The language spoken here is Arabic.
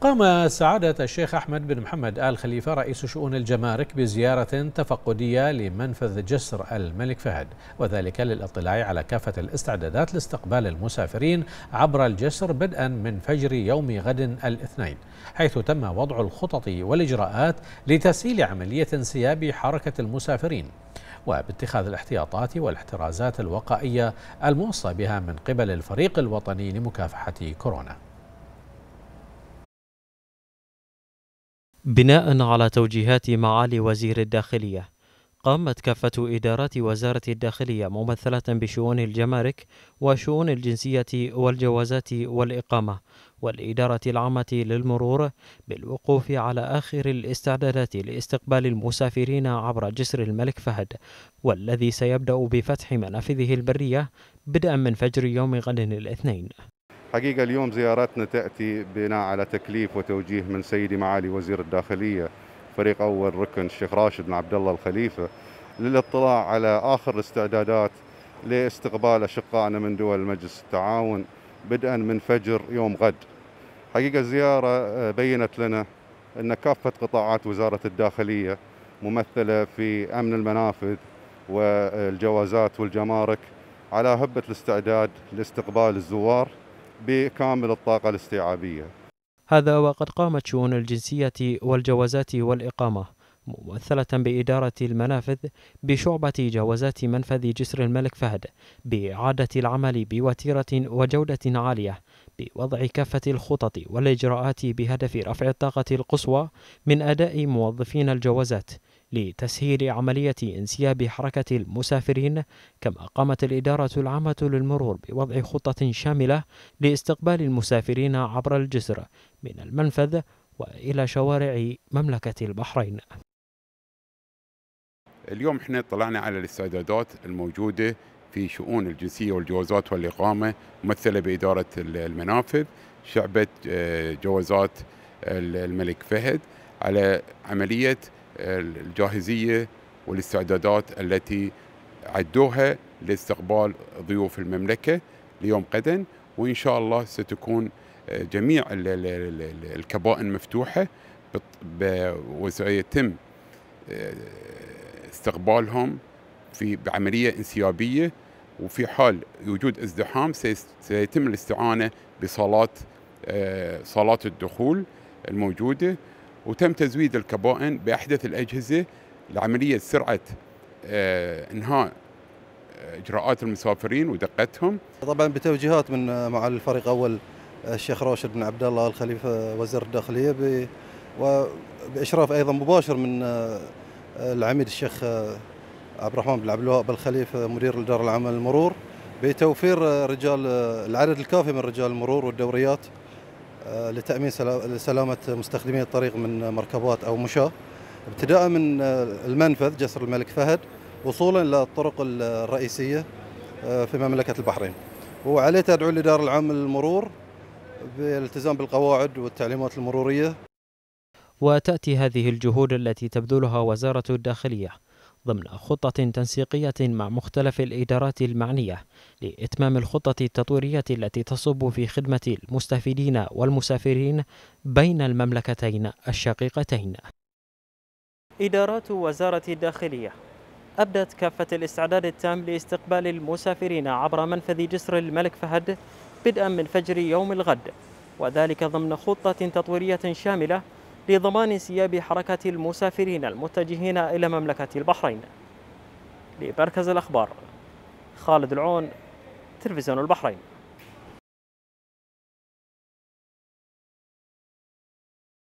قام سعادة الشيخ أحمد بن محمد آل خليفة رئيس شؤون الجمارك بزيارة تفقدية لمنفذ جسر الملك فهد وذلك للاطلاع على كافة الاستعدادات لاستقبال المسافرين عبر الجسر بدءا من فجر يوم غد الاثنين حيث تم وضع الخطط والإجراءات لتسهيل عملية انسياب حركة المسافرين وباتخاذ الاحتياطات والاحترازات الوقائية الموصى بها من قبل الفريق الوطني لمكافحة كورونا بناء على توجيهات معالي وزير الداخلية قامت كافة إدارات وزارة الداخلية ممثلة بشؤون الجمارك وشؤون الجنسية والجوازات والإقامة والإدارة العامة للمرور بالوقوف على آخر الاستعدادات لاستقبال المسافرين عبر جسر الملك فهد والذي سيبدأ بفتح منافذه البرية بدءا من فجر يوم غد الاثنين حقيقة اليوم زيارتنا تأتي بناء على تكليف وتوجيه من سيدي معالي وزير الداخلية فريق أول ركن الشيخ راشد بن عبد الله الخليفة للاطلاع على آخر الاستعدادات لاستقبال أشقائنا من دول مجلس التعاون بدءا من فجر يوم غد حقيقة الزيارة آه، بينت لنا أن كافة قطاعات وزارة الداخلية ممثلة في أمن المنافذ والجوازات والجمارك على هبة الاستعداد لاستقبال الزوار بكامل الطاقة الاستيعابية هذا وقد قامت شؤون الجنسية والجوازات والإقامة ممثلة بإدارة المنافذ بشعبة جوازات منفذ جسر الملك فهد بإعادة العمل بوتيرة وجودة عالية بوضع كافة الخطط والإجراءات بهدف رفع الطاقة القصوى من أداء موظفين الجوازات لتسهيل عملية انسياب حركة المسافرين كما قامت الإدارة العامة للمرور بوضع خطة شاملة لاستقبال المسافرين عبر الجسر من المنفذ وإلى شوارع مملكة البحرين اليوم احنا طلعنا على الاستعدادات الموجودة في شؤون الجنسية والجوازات والإقامة ممثلة بإدارة المنافذ شعبة آه، جوازات الملك فهد على عملية الجاهزيه والاستعدادات التي عدوها لاستقبال ضيوف المملكه ليوم غدا وان شاء الله ستكون آه، جميع الكبائن مفتوحه وسيتم آه، استقبالهم في بعمليه انسيابيه وفي حال وجود ازدحام سيتم الاستعانه بصالات آه، صالات الدخول الموجوده وتم تزويد الكبائن باحدث الاجهزه لعمليه سرعه آه، انهاء آه، اجراءات المسافرين ودقتهم. طبعا بتوجيهات من آه، معالي الفريق اول الشيخ راشد بن عبد الله الخليفه وزير الداخليه وباشراف ايضا مباشر من العميد الشيخ عبد الرحمن بن عبد الوهاب الخليفه مدير الدار العمل المرور بتوفير رجال العدد الكافي من رجال المرور والدوريات آه، لتامين سلامه مستخدمي الطريق من مركبات او مشاه ابتداء من آه، المنفذ جسر الملك فهد وصولا الى الطرق الرئيسيه آه، في مملكه البحرين وعليه تدعو الاداره العامه للمرور بالالتزام بالقواعد والتعليمات المروريه وتاتي هذه الجهود التي تبذلها وزاره الداخليه ضمن خطة تنسيقية مع مختلف الإدارات المعنية لإتمام الخطة التطويرية التي تصب في خدمة المستفيدين والمسافرين بين المملكتين الشقيقتين. إدارات وزارة الداخلية أبدت كافة الاستعداد التام لاستقبال المسافرين عبر منفذ جسر الملك فهد بدءا من فجر يوم الغد وذلك ضمن خطة تطويرية شاملة لضمان انسياب حركة المسافرين المتجهين إلى مملكة البحرين لمركز الأخبار خالد العون تلفزيون البحرين